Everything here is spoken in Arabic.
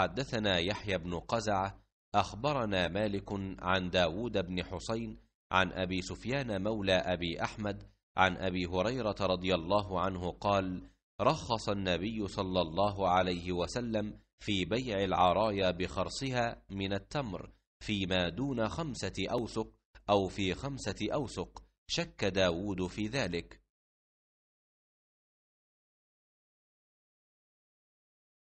حدثنا يحيى بن قزعة أخبرنا مالك عن داود بن حسين عن أبي سفيان مولى أبي أحمد عن أبي هريرة رضي الله عنه قال رخص النبي صلى الله عليه وسلم في بيع العرايا بخرصها من التمر فيما دون خمسة أوسق أو في خمسة أوسق شك داود في ذلك